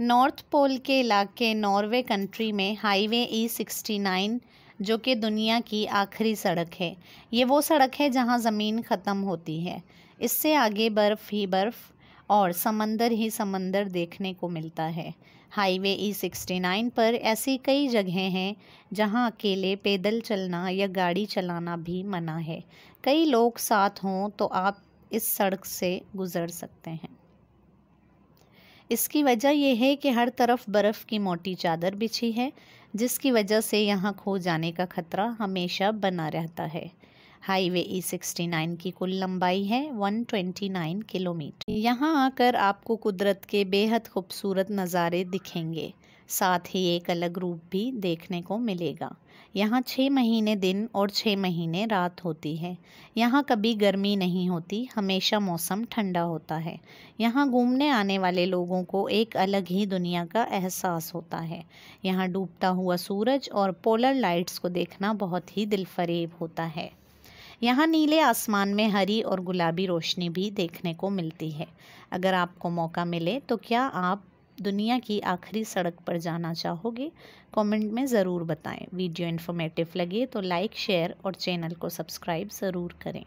north pole के इलाके Norway country में हाईवे ई सिक्सटी नाइन जो कि दुनिया की आखिरी सड़क है ये वो सड़क है जहाँ ज़मीन ख़त्म होती है इससे आगे बर्फ़ ही बर्फ़ और समंदर ही समंदर देखने को मिलता है हाईवे ई सिक्सटी नाइन पर ऐसी कई जगहें हैं जहां अकेले पैदल चलना या गाड़ी चलाना भी मना है कई लोग साथ हों तो आप इस सड़क से गुज़र सकते हैं इसकी वजह यह है कि हर तरफ बर्फ़ की मोटी चादर बिछी है जिसकी वजह से यहाँ खो जाने का ख़तरा हमेशा बना रहता है हाईवे ई सिक्सटी नाइन की कुल लंबाई है वन ट्वेंटी नाइन किलोमीटर यहाँ आकर आपको कुदरत के बेहद खूबसूरत नज़ारे दिखेंगे साथ ही एक अलग रूप भी देखने को मिलेगा यहाँ छः महीने दिन और छः महीने रात होती है यहाँ कभी गर्मी नहीं होती हमेशा मौसम ठंडा होता है यहाँ घूमने आने वाले लोगों को एक अलग ही दुनिया का एहसास होता है यहाँ डूबता हुआ सूरज और पोलर लाइट्स को देखना बहुत ही दिलफरेब होता है यहाँ नीले आसमान में हरी और गुलाबी रोशनी भी देखने को मिलती है अगर आपको मौका मिले तो क्या आप दुनिया की आखिरी सड़क पर जाना चाहोगे कमेंट में ज़रूर बताएं वीडियो इन्फॉर्मेटिव लगे तो लाइक शेयर और चैनल को सब्सक्राइब ज़रूर करें